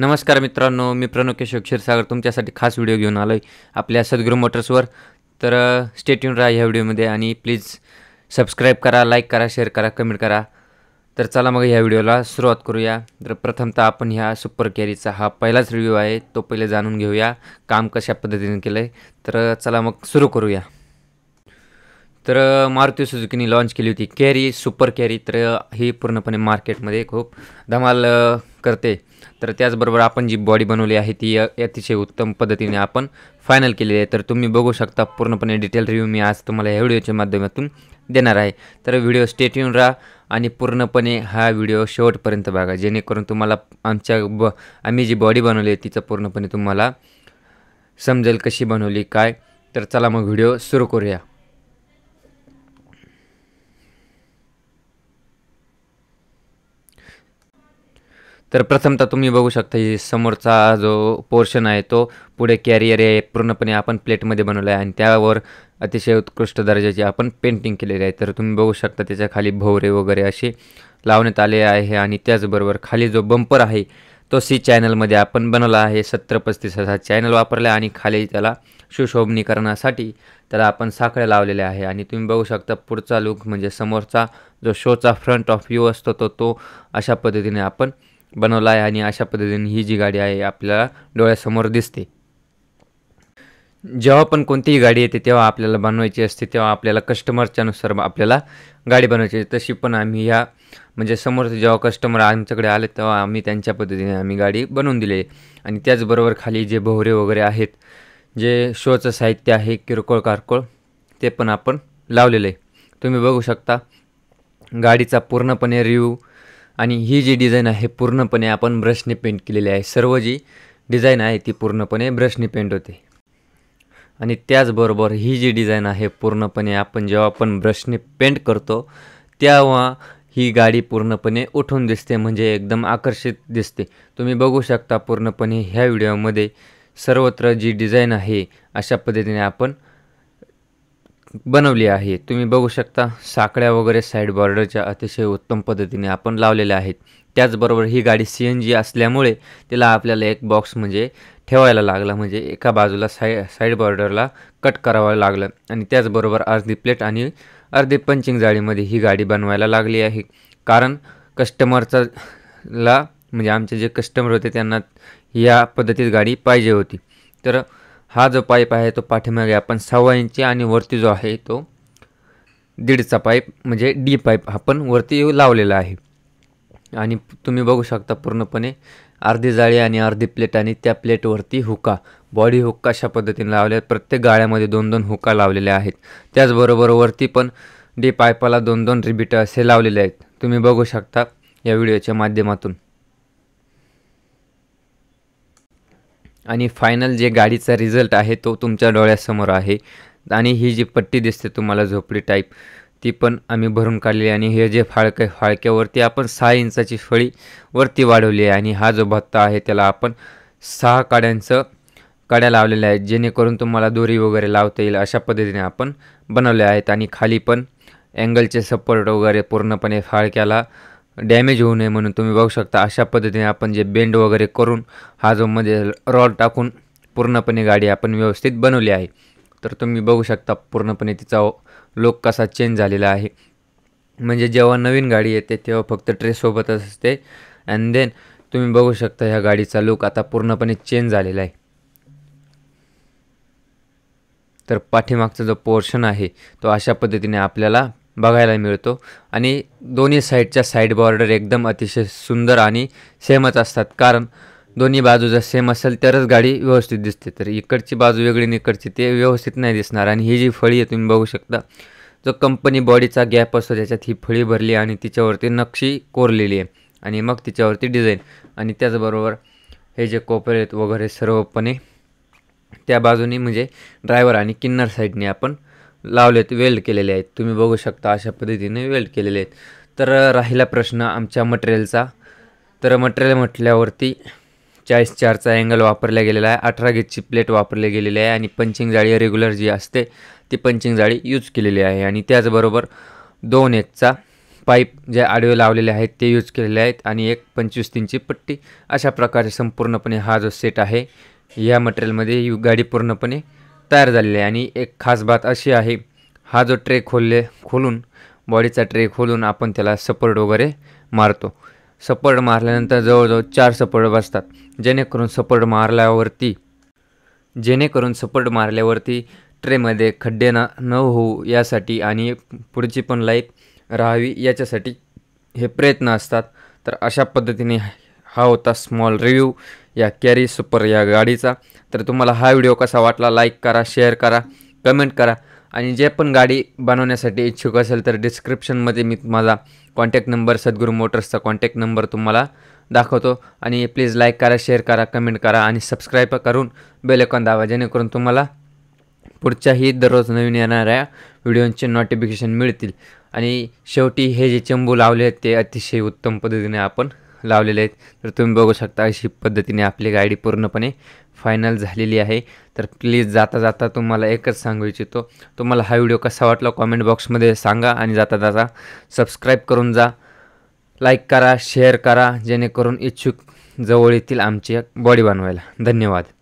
नमस्कार मित्रांनो मी प्रणव केशव क्षीरसागर तुमच्यासाठी खास व्हिडिओ घेऊन आलो आहे आपल्या सद्गुरू मोटर्सवर तर स्टेट्यून राहा ह्या व्हिडिओमध्ये आणि प्लीज सबस्क्राईब करा लाईक करा शेअर करा कमेंट करा तर चला मग ह्या व्हिडिओला सुरुवात करूया तर प्रथमतः आपण ह्या सुपर कॅरीचा हा पहिलाच रिव्ह्यू आहे तो पहिले जाणून घेऊया काम कशा पद्धतीने केलं आहे तर चला मग सुरू करूया तर मारुती सुझुकीने लॉन्च केली होती कॅरी सुपर कॅरी तर ही पूर्णपणे मार्केटमध्ये खूप धमाल करते तर त्याचबरोबर आपण जी बॉडी बनवली आहे ती अतिशय उत्तम पद्धतीने आपण फायनल केलेली आहे तर तुम्ही बघू शकता पूर्णपणे डिटेल रिव्ह्यू मी आज तुम्हाला या व्हिडिओच्या माध्यमातून देणार आहे तर व्हिडिओ स्टेट येऊन राहा आणि पूर्णपणे हा व्हिडिओ शेवटपर्यंत बघा जेणेकरून तुम्हाला आमच्या ब आम्ही जी बॉडी बनवली आहे तिचं पूर्णपणे तुम्हाला समजेल कशी बनवली काय तर चला मग व्हिडिओ सुरू करूया तर प्रथमतः तुम्ही बघू शकता समोरचा जो पोर्शन आहे तो पुढे कॅरियर आहे पूर्णपणे आपण प्लेटमध्ये बनवला आहे आणि त्यावर अतिशय उत्कृष्ट दर्जाची आपण पेंटिंग केलेली आहे तर तुम्ही बघू शकता त्याच्या खाली भोवरे वगैरे असे लावण्यात आले आहे आणि त्याचबरोबर खाली जो बंपर आहे तो सी चॅनलमध्ये आपण बनवला आहे सत्तर पस्तीस असा चॅनल वापरला आणि खाली त्याला सुशोभनीकरणासाठी त्याला आपण साखळ्या लावलेल्या आहे आणि तुम्ही बघू शकता पुढचा लुक म्हणजे समोरचा जो शोचा फ्रंट ऑफ व्ह्यू असतो तो तो अशा पद्धतीने आपण बनवला आहे आणि अशा पद्धतीने ही जी गाडी आहे आपल्याला डोळ्यासमोर दिसते जेव्हा पण कोणतीही गाडी येते तेव्हा आपल्याला बनवायची असते तेव्हा आपल्याला कस्टमरच्या नुसार आपल्याला गाडी बनवायची तशी पण आम्ही ह्या म्हणजे समोर जेव्हा कस्टमर आमच्याकडे आले तेव्हा आम्ही त्यांच्या पद्धतीने आम्ही गाडी बनवून दिली आणि त्याचबरोबर खाली जे भोवरे वगैरे आहेत जे शोचं साहित्य आहे किरकोळ कारकोळ ते पण आपण लावलेलं आहे तुम्ही बघू शकता गाडीचा पूर्णपणे रिव्ह्यू आणि ही जी डिझाईन आहे पूर्णपणे आपण ब्रशने पेंट केलेली आहे सर्व जी डिझाईन आहे ती पूर्णपणे ब्रशने पेंट होते आणि त्याचबरोबर ही जी डिझाईन आहे पूर्णपणे आपण जेव्हा आपण ब्रशने पेंट करतो तेव्हा ही गाडी पूर्णपणे उठून दिसते म्हणजे एकदम आकर्षित दिसते तुम्ही बघू शकता पूर्णपणे ह्या व्हिडिओमध्ये सर्वत्र जी डिझाईन आहे अशा पद्धतीने आपण बनवली आहे तुम्ही बघू शकता साकड्या वगैरे साईड बॉर्डरच्या अतिशय उत्तम पद्धतीने आपण लावलेल्या आहेत त्याचबरोबर ही गाडी सी एन जी असल्यामुळे तिला आपल्याला एक बॉक्स म्हणजे ठेवायला लागला म्हणजे एका बाजूला साय साईड बॉर्डरला कट करावं लागलं आणि त्याचबरोबर अर्धी प्लेट आणि अर्धी पंचिंग जाळीमध्ये ही गाडी बनवायला लागली आहे कारण कस्टमरचा ला म्हणजे आमचे जे कस्टमर होते त्यांना या पद्धतीत गाडी पाहिजे होती तर हा जो पाईप आहे तो पाठीमागे आपण सव्वा इंची आणि वरती जो आहे तो दीडचा पाईप म्हणजे डी पाईप आपण वरती लावलेला आहे आणि तुम्ही बघू शकता पूर्णपणे अर्धी जाळी आणि अर्धी प्लेट आणि त्या प्लेटवरती हुका बॉडी हुक्का अशा पद्धतीने लावल्या आहेत प्रत्येक गाळ्यामध्ये दोन दोन हुका लावलेल्या आहेत त्याचबरोबर वरती पण डी पाईपाला दोन दोन रिबिट असे लावलेले आहेत तुम्ही बघू शकता या व्हिडिओच्या माध्यमातून आणि फायनल जे गाडीचा रिझल्ट आहे तो तुमच्या डोळ्यासमोर आहे आणि ही जी पट्टी दिसते तुम्हाला झोपडी टाईप ती पण आम्ही भरून काढली आणि हे जे फाळके फाळक्यावरती आपण सहा इंचाची फळी वरती वाढवली आहे आणि हा जो भत्ता आहे त्याला आपण सहा काड्यांचं काड्या लावलेल्या आहेत जेणेकरून तुम्हाला दोरी वगैरे लावता येईल अशा पद्धतीने आपण बनवले आहेत आणि खाली पण अँगलचे सपोर्ट वगैरे पूर्णपणे फाळक्याला डॅमेज होऊ नये म्हणून तुम्ही बघू शकता अशा पद्धतीने आपण जे बेंड वगैरे करून हा जो मध्ये रॉड टाकून पूर्णपणे गाडी आपण व्यवस्थित बनवली आहे तर तुम्ही बघू शकता पूर्णपणे तिचा लुक कसा चेंज झालेला आहे म्हणजे जेव्हा नवीन गाडी येते तेव्हा फक्त ट्रेससोबतच असते अँड देन तुम्ही बघू शकता ह्या गाडीचा लुक आता पूर्णपणे चेंज झालेला आहे तर पाठीमागचा जो पोर्शन आहे तो अशा पद्धतीने आपल्याला बघायला मिळतो आणि दोन्ही साईडच्या साईड बॉर्डर एकदम अतिशय सुंदर आणि सेमच असतात कारण दोन्ही बाजू जर सेम असेल तरच गाडी व्यवस्थित दिसते तर इकडची बाजू वेगळी निकडची इकडची ते व्यवस्थित नाही दिसणार आणि ही जी फळी आहे तुम्ही बघू शकता जो कंपनी बॉडीचा गॅप असतो त्याच्यात ही फळी भरली आणि तिच्यावरती नक्षी कोरलेली आहे आणि मग तिच्यावरती डिझाईन आणि त्याचबरोबर हे जे कोपरे आहेत वगैरे सर्वपणे त्या बाजूने म्हणजे ड्रायव्हर आणि किन्नर साईडने आपण लावलेत वेल्ड केलेले आहेत तुम्ही बघू शकता अशा पद्धतीने वेल्ड केलेले आहेत तर राहिला प्रश्न आमच्या मटेरियलचा तर मटेरियल म्हटल्यावरती चाळीस चारचा अँगल वापरला गेलेला आहे अठरा गेजची प्लेट वापरली गेलेली आहे आणि पंचिंग जाळी रेग्युलर जी असते ती पंचिंग जाळी यूज केलेली आहे आणि त्याचबरोबर दोन एकचा पाईप जे आडवे लावलेले आहेत ते यूज केलेले आहेत आणि एक पंचवीस तीनची पट्टी अशा प्रकारे संपूर्णपणे हा जो सेट आहे या मटेरियलमध्ये गाडी पूर्णपणे तयार झालेली आहे आणि एक खास बात अशी आहे हा जो ट्रे खोलले खोलून बॉडीचा ट्रे खोलून आपण त्याला सपोर्ट वगैरे मारतो सपोर्ट मारल्यानंतर जवळजवळ चार सपोर्ट बसतात जेणेकरून सपोर्ट मारल्यावरती जेणेकरून सपोर्ट मारल्यावरती ट्रेमध्ये खड्डे ना न होऊ यासाठी आणि पुढची पण लाईफ राहावी याच्यासाठी हे प्रयत्न असतात तर अशा पद्धतीने हा होता स्मॉल रिव्ह्यू या कॅरी सुपर या गाडीचा तर तुम्हाला हा व्हिडिओ कसा वाटला लाईक करा शेअर करा कमेंट करा आणि जे पण गाडी बनवण्यासाठी इच्छुक असेल तर डिस्क्रिप्शनमध्ये मी माझा कॉन्टॅक्ट नंबर सद्गुरू मोटर्सचा कॉन्टॅक्ट नंबर तुम्हाला दाखवतो आणि प्लीज लाईक करा शेअर करा कमेंट करा आणि सबस्क्राईब करून बेलकॉन दावा जेणेकरून तुम्हाला पुढच्याही दररोज नवीन येणाऱ्या व्हिडिओंचे नोटिफिकेशन मिळतील आणि शेवटी हे जे चंबू लावले आहेत ते अतिशय उत्तम पद्धतीने आपण लावलेले आहेत तर तुम्ही बघू शकता अशी पद्धतीने आपली गाडी पूर्णपणे फायनल झालेली आहे तर प्लीज जाता जाता तुम्हाला एकच सांगू इच्छितो तुम्हाला हा व्हिडिओ कसा वाटला कॉमेंट बॉक्समध्ये सांगा आणि जाता जाता सबस्क्राईब करून जा लाईक करा शेअर करा जेणेकरून इच्छुक जवळ येतील आमची बॉडी बनवायला धन्यवाद